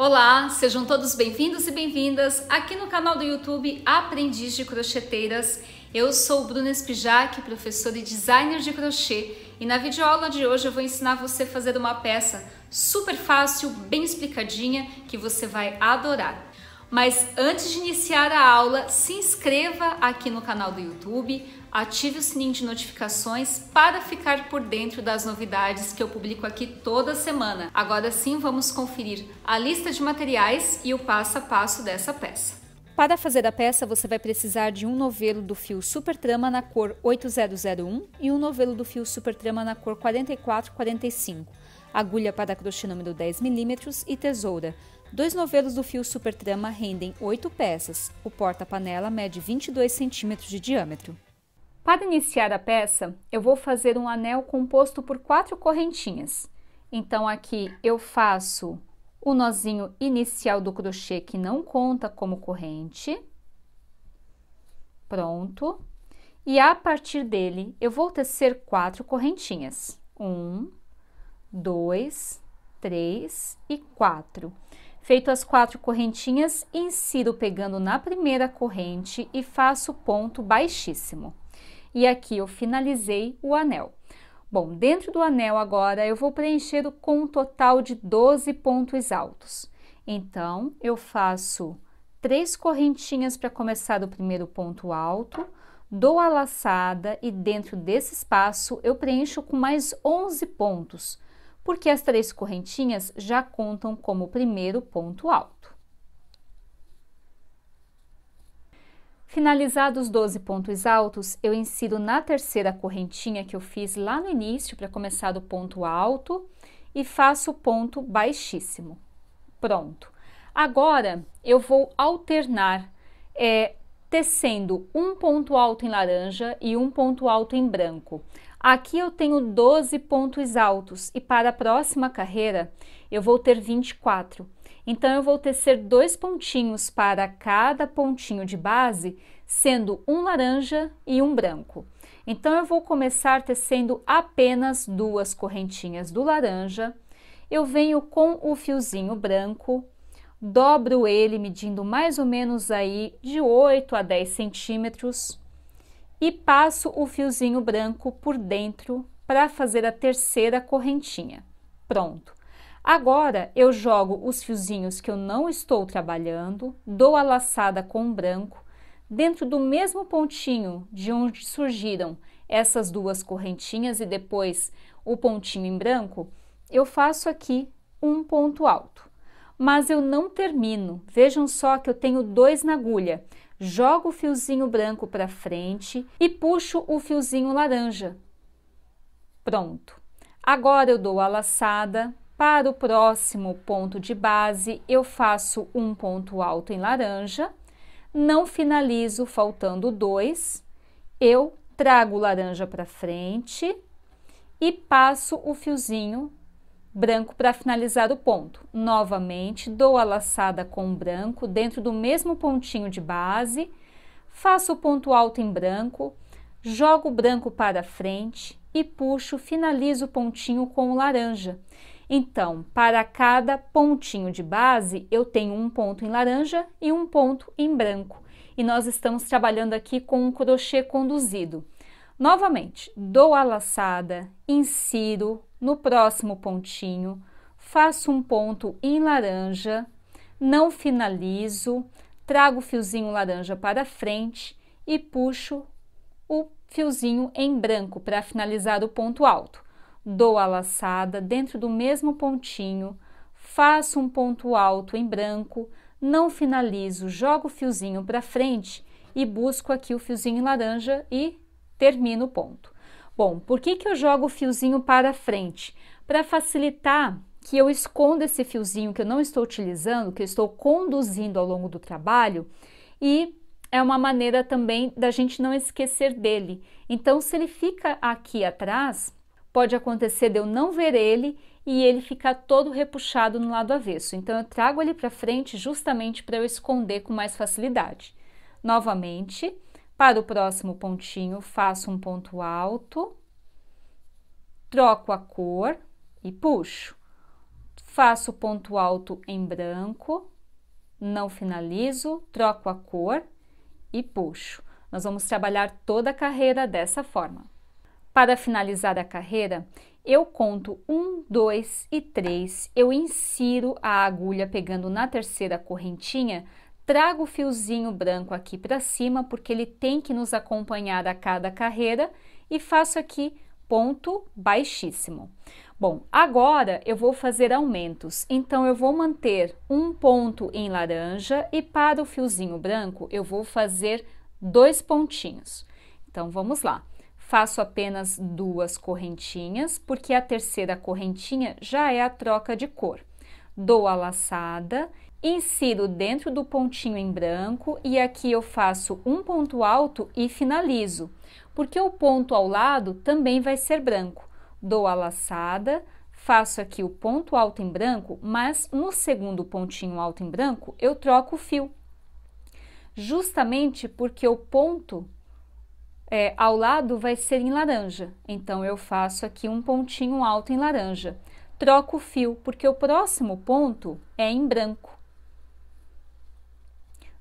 Olá, sejam todos bem-vindos e bem-vindas aqui no canal do YouTube Aprendiz de Crocheteiras. Eu sou Bruna Espijac, professora e designer de crochê, e na videoaula de hoje eu vou ensinar você a fazer uma peça super fácil, bem explicadinha, que você vai adorar. Mas antes de iniciar a aula, se inscreva aqui no canal do YouTube, ative o sininho de notificações para ficar por dentro das novidades que eu publico aqui toda semana. Agora sim, vamos conferir a lista de materiais e o passo a passo dessa peça. Para fazer a peça, você vai precisar de um novelo do fio Super Trama na cor 8001 e um novelo do fio Super Trama na cor 4445, agulha para crochê número 10 mm e tesoura. Dois novelos do fio Super Trama rendem 8 peças. O porta-panela mede 22 cm de diâmetro. Para iniciar a peça, eu vou fazer um anel composto por quatro correntinhas. Então, aqui eu faço o nozinho inicial do crochê que não conta como corrente. Pronto. E a partir dele, eu vou tecer quatro correntinhas. Um, dois, três e quatro. Feito as quatro correntinhas, insiro pegando na primeira corrente e faço ponto baixíssimo. E aqui eu finalizei o anel. Bom, dentro do anel agora eu vou preencher com um total de 12 pontos altos. Então, eu faço três correntinhas para começar o primeiro ponto alto, dou a laçada e dentro desse espaço eu preencho com mais 11 pontos, porque as três correntinhas já contam como primeiro ponto alto. Finalizados os 12 pontos altos, eu insiro na terceira correntinha que eu fiz lá no início para começar do ponto alto e faço o ponto baixíssimo. Pronto. Agora eu vou alternar é, tecendo um ponto alto em laranja e um ponto alto em branco. Aqui eu tenho 12 pontos altos e para a próxima carreira eu vou ter 24. Então, eu vou tecer dois pontinhos para cada pontinho de base, sendo um laranja e um branco. Então, eu vou começar tecendo apenas duas correntinhas do laranja. Eu venho com o fiozinho branco, dobro ele medindo mais ou menos aí de 8 a 10 centímetros e passo o fiozinho branco por dentro para fazer a terceira correntinha. Pronto. Agora eu jogo os fiozinhos que eu não estou trabalhando, dou a laçada com branco, dentro do mesmo pontinho de onde surgiram essas duas correntinhas e depois o pontinho em branco, eu faço aqui um ponto alto. Mas eu não termino, vejam só que eu tenho dois na agulha. Jogo o fiozinho branco para frente e puxo o fiozinho laranja. Pronto. Agora eu dou a laçada, para o próximo ponto de base, eu faço um ponto alto em laranja, não finalizo faltando dois, eu trago laranja para frente e passo o fiozinho branco para finalizar o ponto. Novamente, dou a laçada com branco dentro do mesmo pontinho de base, faço o ponto alto em branco, jogo o branco para frente e puxo, finalizo o pontinho com o laranja. Então, para cada pontinho de base, eu tenho um ponto em laranja e um ponto em branco. E nós estamos trabalhando aqui com um crochê conduzido. Novamente, dou a laçada, insiro no próximo pontinho, faço um ponto em laranja, não finalizo, trago o fiozinho laranja para frente e puxo o fiozinho em branco para finalizar o ponto alto dou a laçada dentro do mesmo pontinho, faço um ponto alto em branco, não finalizo, jogo o fiozinho para frente e busco aqui o fiozinho laranja e termino o ponto. Bom, por que, que eu jogo o fiozinho para frente? Para facilitar que eu esconda esse fiozinho que eu não estou utilizando, que eu estou conduzindo ao longo do trabalho, e é uma maneira também da gente não esquecer dele. Então, se ele fica aqui atrás, pode acontecer de eu não ver ele e ele ficar todo repuxado no lado avesso. Então eu trago ele para frente justamente para eu esconder com mais facilidade. Novamente, para o próximo pontinho, faço um ponto alto, troco a cor e puxo. Faço ponto alto em branco, não finalizo, troco a cor e puxo. Nós vamos trabalhar toda a carreira dessa forma. Para finalizar a carreira, eu conto um, dois e três, eu insiro a agulha pegando na terceira correntinha, trago o fiozinho branco aqui para cima, porque ele tem que nos acompanhar a cada carreira, e faço aqui ponto baixíssimo. Bom, agora eu vou fazer aumentos, então eu vou manter um ponto em laranja e para o fiozinho branco eu vou fazer dois pontinhos. Então vamos lá faço apenas duas correntinhas, porque a terceira correntinha já é a troca de cor. Dou a laçada, insiro dentro do pontinho em branco e aqui eu faço um ponto alto e finalizo, porque o ponto ao lado também vai ser branco. Dou a laçada, faço aqui o ponto alto em branco, mas no segundo pontinho alto em branco eu troco o fio. Justamente porque o ponto é, ao lado vai ser em laranja. Então, eu faço aqui um pontinho alto em laranja. Troco o fio, porque o próximo ponto é em branco.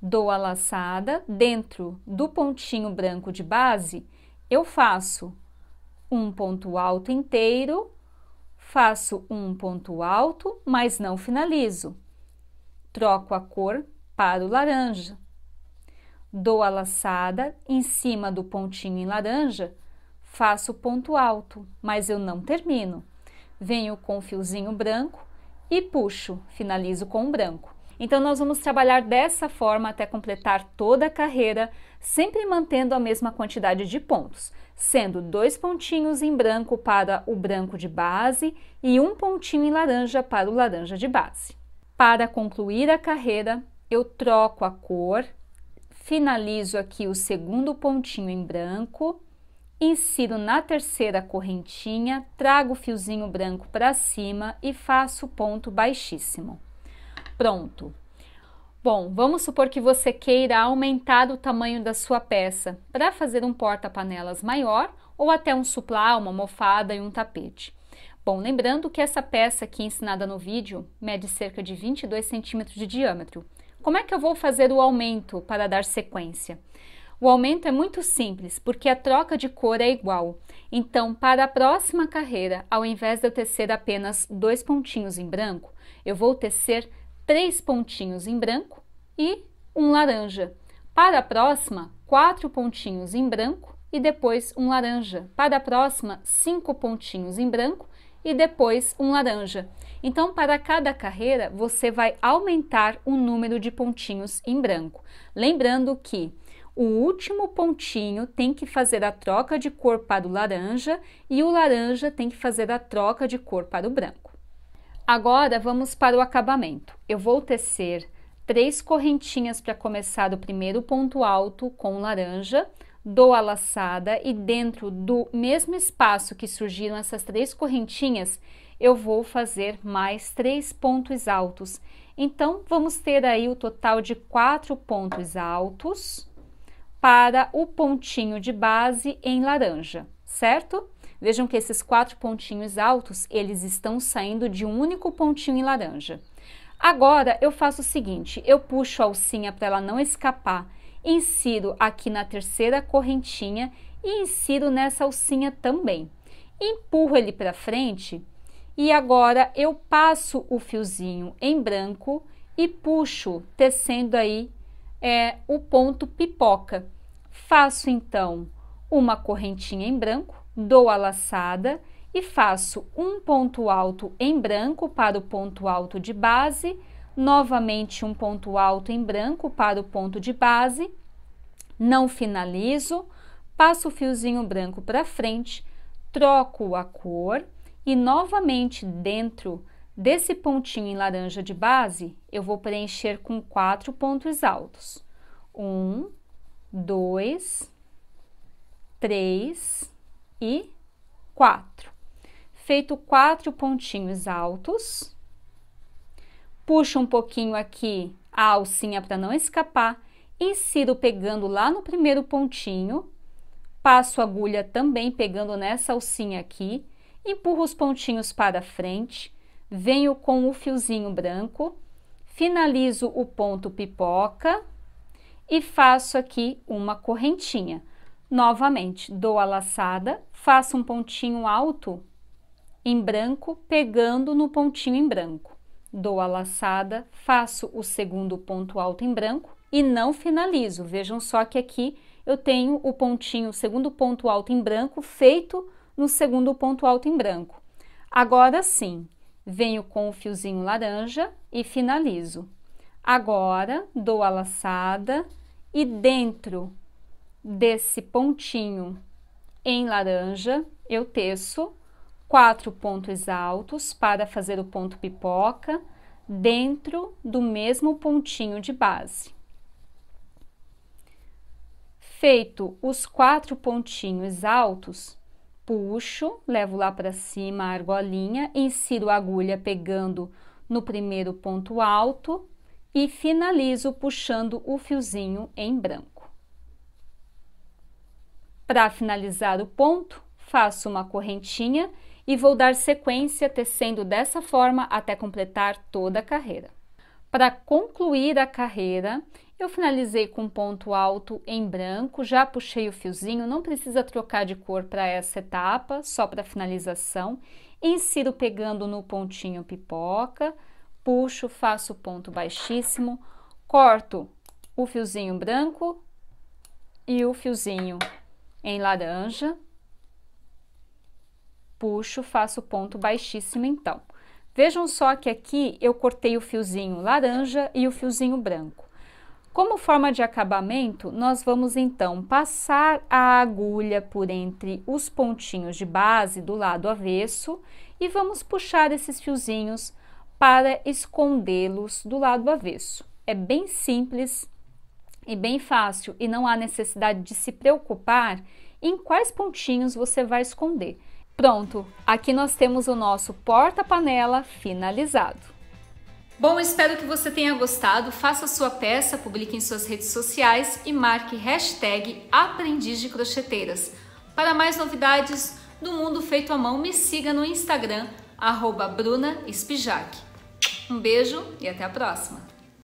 Dou a laçada dentro do pontinho branco de base, eu faço um ponto alto inteiro, faço um ponto alto, mas não finalizo. Troco a cor para o laranja dou a laçada em cima do pontinho em laranja, faço ponto alto, mas eu não termino. Venho com o fiozinho branco e puxo, finalizo com o branco. Então, nós vamos trabalhar dessa forma até completar toda a carreira, sempre mantendo a mesma quantidade de pontos, sendo dois pontinhos em branco para o branco de base e um pontinho em laranja para o laranja de base. Para concluir a carreira, eu troco a cor finalizo aqui o segundo pontinho em branco, insiro na terceira correntinha, trago o fiozinho branco para cima e faço ponto baixíssimo. Pronto. Bom, vamos supor que você queira aumentar o tamanho da sua peça para fazer um porta-panelas maior ou até um suplá, uma almofada e um tapete. Bom, lembrando que essa peça aqui ensinada no vídeo mede cerca de 22 centímetros de diâmetro, como é que eu vou fazer o aumento para dar sequência? O aumento é muito simples, porque a troca de cor é igual. Então, para a próxima carreira, ao invés de eu tecer apenas dois pontinhos em branco, eu vou tecer três pontinhos em branco e um laranja. Para a próxima, quatro pontinhos em branco e depois um laranja. Para a próxima, cinco pontinhos em branco e depois um laranja. Então, para cada carreira, você vai aumentar o número de pontinhos em branco. Lembrando que o último pontinho tem que fazer a troca de cor para o laranja e o laranja tem que fazer a troca de cor para o branco. Agora vamos para o acabamento. Eu vou tecer três correntinhas para começar o primeiro ponto alto com laranja, dou a laçada e dentro do mesmo espaço que surgiram essas três correntinhas, eu vou fazer mais três pontos altos. Então, vamos ter aí o total de quatro pontos altos para o pontinho de base em laranja, certo? Vejam que esses quatro pontinhos altos, eles estão saindo de um único pontinho em laranja. Agora, eu faço o seguinte, eu puxo a alcinha para ela não escapar Insiro aqui na terceira correntinha e insiro nessa alcinha também. Empurro ele para frente e agora eu passo o fiozinho em branco e puxo, tecendo aí é, o ponto pipoca. Faço então uma correntinha em branco, dou a laçada e faço um ponto alto em branco para o ponto alto de base novamente um ponto alto em branco para o ponto de base, não finalizo, passo o fiozinho branco para frente, troco a cor e novamente dentro desse pontinho em laranja de base, eu vou preencher com quatro pontos altos. Um, dois, três e quatro. Feito quatro pontinhos altos, puxo um pouquinho aqui a alcinha para não escapar, insiro pegando lá no primeiro pontinho, passo a agulha também pegando nessa alcinha aqui, empurro os pontinhos para frente, venho com o fiozinho branco, finalizo o ponto pipoca e faço aqui uma correntinha. Novamente, dou a laçada, faço um pontinho alto em branco, pegando no pontinho em branco dou a laçada, faço o segundo ponto alto em branco e não finalizo. Vejam só que aqui eu tenho o pontinho, o segundo ponto alto em branco, feito no segundo ponto alto em branco. Agora sim, venho com o fiozinho laranja e finalizo. Agora, dou a laçada e dentro desse pontinho em laranja, eu teço quatro pontos altos para fazer o ponto pipoca dentro do mesmo pontinho de base. Feito os quatro pontinhos altos, puxo, levo lá para cima a argolinha, insiro a agulha pegando no primeiro ponto alto e finalizo puxando o fiozinho em branco. Para finalizar o ponto, faço uma correntinha e vou dar sequência tecendo dessa forma até completar toda a carreira. Para concluir a carreira, eu finalizei com um ponto alto em branco, já puxei o fiozinho, não precisa trocar de cor para essa etapa, só para finalização. Insiro pegando no pontinho pipoca, puxo, faço ponto baixíssimo, corto o fiozinho branco e o fiozinho em laranja, puxo, faço ponto baixíssimo então. Vejam só que aqui eu cortei o fiozinho laranja e o fiozinho branco. Como forma de acabamento, nós vamos então passar a agulha por entre os pontinhos de base do lado avesso e vamos puxar esses fiozinhos para escondê-los do lado avesso. É bem simples e bem fácil e não há necessidade de se preocupar em quais pontinhos você vai esconder. Pronto, aqui nós temos o nosso porta-panela finalizado. Bom, espero que você tenha gostado. Faça sua peça, publique em suas redes sociais e marque hashtag Aprendiz de Crocheteiras. Para mais novidades do mundo feito à mão, me siga no Instagram, arroba Bruna Um beijo e até a próxima!